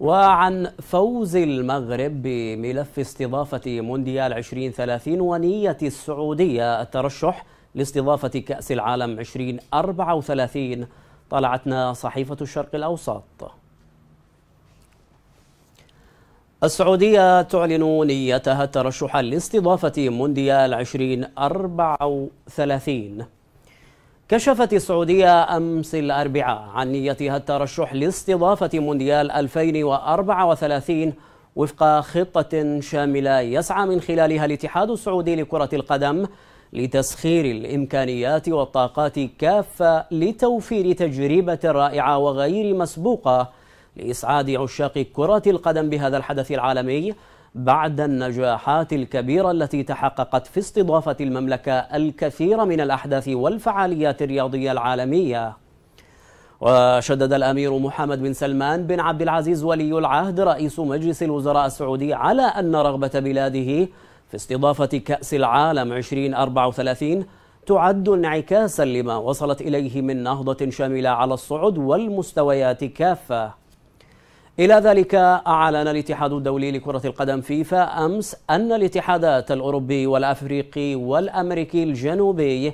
وعن فوز المغرب بملف استضافة مونديال 2030 ونية السعودية الترشح لاستضافة كأس العالم 2034 طلعتنا صحيفة الشرق الأوسط السعودية تعلن نيتها الترشح لاستضافة مونديال 2034 كشفت السعودية أمس الأربعاء عن نيتها الترشح لاستضافة مونديال 2034 وفق خطة شاملة يسعى من خلالها الاتحاد السعودي لكرة القدم لتسخير الإمكانيات والطاقات كافة لتوفير تجربة رائعة وغير مسبوقة لإسعاد عشاق كرة القدم بهذا الحدث العالمي بعد النجاحات الكبيرة التي تحققت في استضافة المملكة الكثير من الأحداث والفعاليات الرياضية العالمية وشدد الامير محمد بن سلمان بن عبد العزيز ولي العهد رئيس مجلس الوزراء السعودي على ان رغبه بلاده في استضافه كاس العالم 2034 تعد انعكاسا لما وصلت اليه من نهضه شامله على الصعد والمستويات كافه إلى ذلك أعلن الاتحاد الدولي لكرة القدم فيفا أمس أن الاتحادات الأوروبي والأفريقي والأمريكي الجنوبي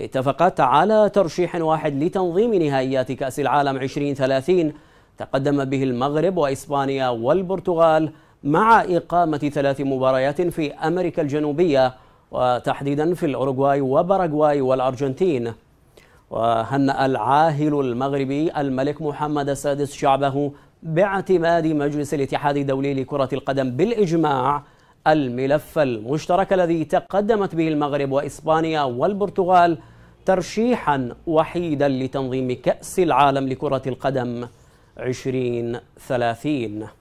اتفقت على ترشيح واحد لتنظيم نهائيات كأس العالم 2030 تقدم به المغرب وإسبانيا والبرتغال مع إقامة ثلاث مباريات في أمريكا الجنوبية وتحديدا في الأوروغواي وباراغواي والأرجنتين وهنأ العاهل المغربي الملك محمد السادس شعبه باعتماد مجلس الاتحاد الدولي لكرة القدم بالإجماع الملف المشترك الذي تقدمت به المغرب وإسبانيا والبرتغال ترشيحا وحيدا لتنظيم كأس العالم لكرة القدم 2030